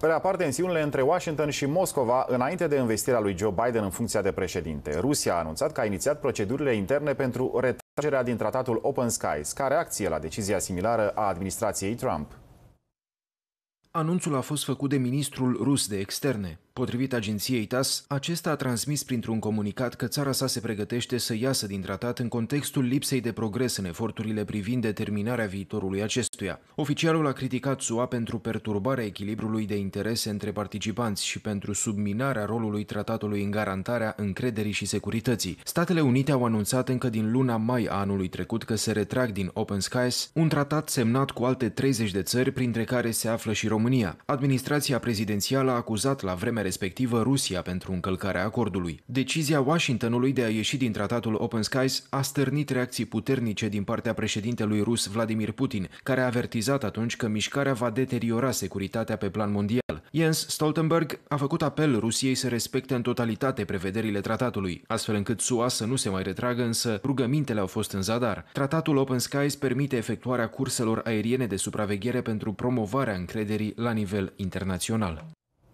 Reapar tensiunile între Washington și Moscova înainte de investirea lui Joe Biden în funcția de președinte. Rusia a anunțat că a inițiat procedurile interne pentru retragerea din tratatul Open Skies, ca reacție la decizia similară a administrației Trump. Anunțul a fost făcut de ministrul rus de externe. Potrivit agenției TAS, acesta a transmis printr-un comunicat că țara sa se pregătește să iasă din tratat în contextul lipsei de progres în eforturile privind determinarea viitorului acestuia. Oficialul a criticat SUA pentru perturbarea echilibrului de interese între participanți și pentru subminarea rolului tratatului în garantarea încrederii și securității. Statele Unite au anunțat încă din luna mai a anului trecut că se retrag din Open Skies, un tratat semnat cu alte 30 de țări, printre care se află și România. Administrația prezidențială a acuzat la vremea respectivă Rusia pentru încălcarea acordului. Decizia Washingtonului de a ieși din tratatul Open Skies a stârnit reacții puternice din partea președintelui rus Vladimir Putin, care a avertizat atunci că mișcarea va deteriora securitatea pe plan mondial. Jens Stoltenberg a făcut apel Rusiei să respecte în totalitate prevederile tratatului, astfel încât SUA să nu se mai retragă, însă rugămintele au fost în zadar. Tratatul Open Skies permite efectuarea curselor aeriene de supraveghere pentru promovarea încrederii la nivel internațional.